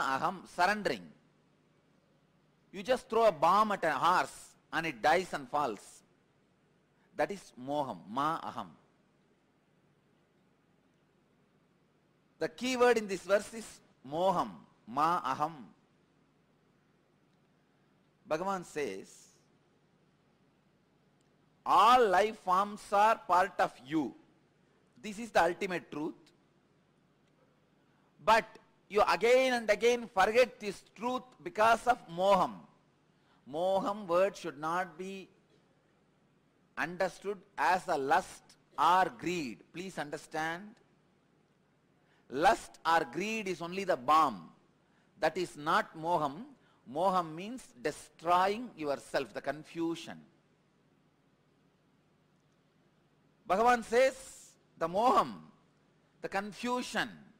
aham, surrendering. You just throw a bomb at a horse and it dies and falls. That is moham, ma aham. The key word in this verse is moham, ma aham. Bhagavan says, all life forms are part of you. This is the ultimate truth. But you again and again forget this truth because of moham. Moham word should not be understood as a lust or greed. Please understand. Lust or greed is only the bomb. That is not moham. Moham means destroying yourself, the confusion. Bhagavan says the moham, the confusion,